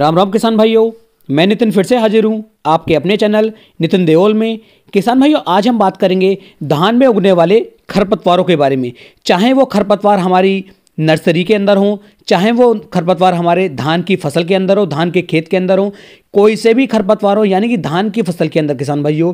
राम राम किसान भाइयों मैं नितिन फिर से हाजिर हूँ आपके अपने चैनल नितिन देओल में किसान भाइयों आज हम बात करेंगे धान में उगने वाले खरपतवारों के बारे में चाहे वो खरपतवार हमारी नर्सरी के अंदर हों चाहे वो खरपतवार हमारे धान की फसल के अंदर हो धान के खेत के अंदर हो कोई से भी खरपतवार हो यानी कि धान की फसल के अंदर किसान भाइयों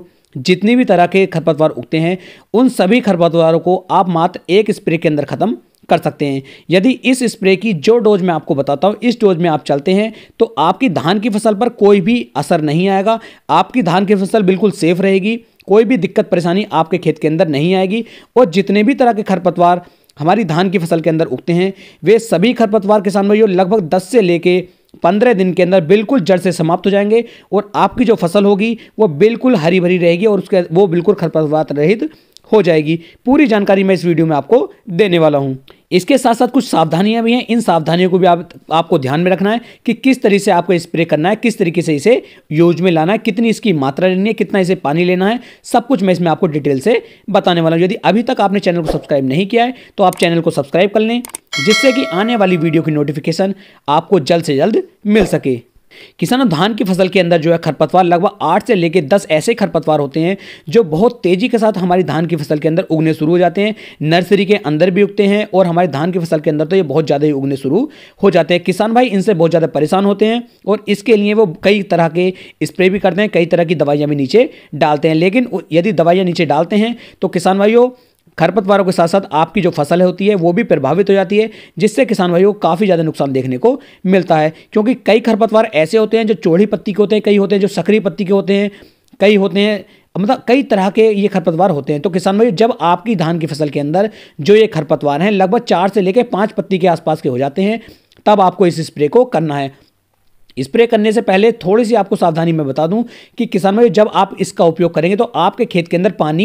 जितनी भी तरह के खरपतवार उगते हैं उन सभी खरपतवारों को आप मात्र एक स्प्रे के अंदर ख़त्म कर सकते हैं यदि इस स्प्रे की जो डोज मैं आपको बताता हूँ इस डोज में आप चलते हैं तो आपकी धान की फसल पर कोई भी असर नहीं आएगा आपकी धान की फसल बिल्कुल सेफ रहेगी कोई भी दिक्कत परेशानी आपके खेत के अंदर नहीं आएगी और जितने भी तरह के खरपतवार हमारी धान की फसल के अंदर उगते हैं वे सभी खरपतवार किसान भाइयों लगभग दस से लेके पंद्रह दिन के अंदर बिल्कुल जड़ से समाप्त हो जाएंगे और आपकी जो फसल होगी वो बिल्कुल हरी भरी रहेगी और उसके वो बिल्कुल खरपतवार रहित हो जाएगी पूरी जानकारी मैं इस वीडियो में आपको देने वाला हूँ इसके साथ साथ कुछ सावधानियां भी हैं इन सावधानियों को भी आप आपको ध्यान में रखना है कि किस तरीके से आपको स्प्रे करना है किस तरीके से इसे यूज में लाना है कितनी इसकी मात्रा लेनी है कितना इसे पानी लेना है सब कुछ मैं इसमें आपको डिटेल से बताने वाला हूँ यदि अभी तक आपने चैनल को सब्सक्राइब नहीं किया है तो आप चैनल को सब्सक्राइब कर लें जिससे कि आने वाली वीडियो की नोटिफिकेशन आपको जल्द से जल्द मिल सके किसानों धान की फसल के अंदर जो है खरपतवार लगभग आठ से लेकर दस ऐसे खरपतवार होते हैं जो बहुत तेज़ी के साथ हमारी धान की फसल के अंदर उगने शुरू हो जाते हैं नर्सरी के अंदर भी उगते हैं और हमारे धान की फसल के अंदर तो ये बहुत ज़्यादा ही उगने शुरू हो जाते हैं किसान भाई इनसे बहुत ज़्यादा परेशान होते हैं और इसके लिए वो कई तरह के स्प्रे भी करते हैं कई तरह की दवाइयाँ भी नीचे डालते हैं लेकिन यदि दवाइयाँ नीचे डालते हैं तो किसान भाइयों खरपतवारों के साथ साथ आपकी जो फसल होती है वो भी प्रभावित हो जाती है जिससे किसान भाइयों को काफ़ी ज़्यादा नुकसान देखने को मिलता है क्योंकि कई खरपतवार ऐसे होते हैं जो चौड़ी पत्ती के होते हैं कई होते हैं जो सक्रिय पत्ती के होते हैं कई होते हैं मतलब कई तरह के ये खरपतवार होते हैं तो किसान भाई जब आपकी धान की फसल के अंदर जो ये खरपतवार हैं लगभग चार से लेकर पाँच पत्ती के आसपास के हो जाते हैं तब आपको इस स्प्रे को करना है स्प्रे करने से पहले थोड़ी सी आपको सावधानी मैं बता दूं कि किसान भाई जब आप इसका उपयोग करेंगे तो आपके खेत के अंदर पानी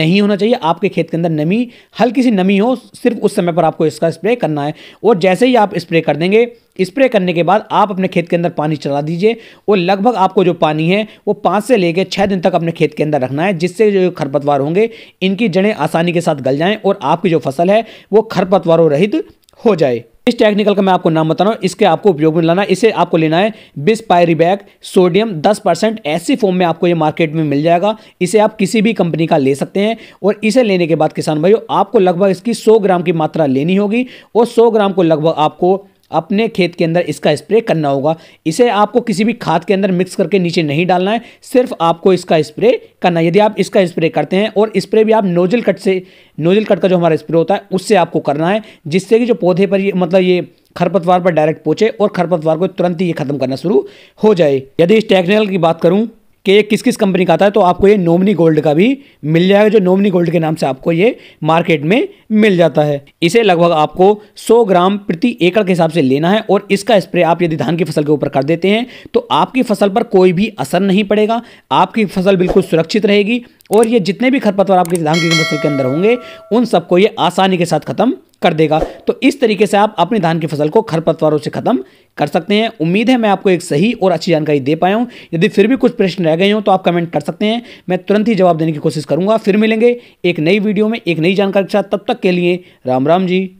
नहीं होना चाहिए आपके खेत के अंदर नमी हल्की सी नमी हो सिर्फ उस समय पर आपको इसका स्प्रे करना है और जैसे ही आप स्प्रे कर देंगे स्प्रे करने के बाद आप अपने खेत के अंदर पानी चला दीजिए और लगभग आपको जो पानी है वो पाँच से लेकर छः दिन तक अपने खेत के अंदर रखना है जिससे जो खरपतवार होंगे इनकी जड़ें आसानी के साथ गल जाएँ और आपकी जो फसल है वो खरपतवारों रहित हो जाए इस टेक्निकल का मैं आपको नाम बता रहा हूँ इसके आपको उपयोग में लाना इसे आपको लेना है बिस बैग सोडियम 10 परसेंट ऐसी फॉर्म में आपको ये मार्केट में मिल जाएगा इसे आप किसी भी कंपनी का ले सकते हैं और इसे लेने के बाद किसान भाइयों आपको लगभग इसकी 100 ग्राम की मात्रा लेनी होगी और 100 ग्राम को लगभग आपको अपने खेत के अंदर इसका स्प्रे करना होगा इसे आपको किसी भी खाद के अंदर मिक्स करके नीचे नहीं डालना है सिर्फ आपको इसका स्प्रे करना है यदि आप इसका स्प्रे करते हैं और स्प्रे भी आप नोजल कट से नोजल कट का जो हमारा स्प्रे होता है उससे आपको करना है जिससे कि जो पौधे पर ये मतलब ये खरपतवार पर डायरेक्ट पहुंचे और खरपतवार को तुरंत ही ये खत्म करना शुरू हो जाए यदि इस टेक्निकल की बात करूँ कि ये किस किस कंपनी का आता है तो आपको ये नोमनी गोल्ड का भी मिल जाएगा जो नोमनी गोल्ड के नाम से आपको ये मार्केट में मिल जाता है इसे लगभग आपको 100 ग्राम प्रति एकड़ के हिसाब से लेना है और इसका स्प्रे आप यदि धान की फसल के ऊपर कर देते हैं तो आपकी फसल पर कोई भी असर नहीं पड़ेगा आपकी फसल बिल्कुल सुरक्षित रहेगी और ये जितने भी खरपतवार आपके धान की फसल के अंदर होंगे उन सबको ये आसानी के साथ खत्म कर देगा तो इस तरीके से आप अपने धान की फसल को खरपतवारों से खत्म कर सकते हैं उम्मीद है मैं आपको एक सही और अच्छी जानकारी दे पाया हूँ यदि फिर भी कुछ प्रश्न रह गए हों तो आप कमेंट कर सकते हैं मैं तुरंत ही जवाब देने की कोशिश करूँगा फिर मिलेंगे एक नई वीडियो में एक नई जानकारी के साथ तब तक के लिए राम राम जी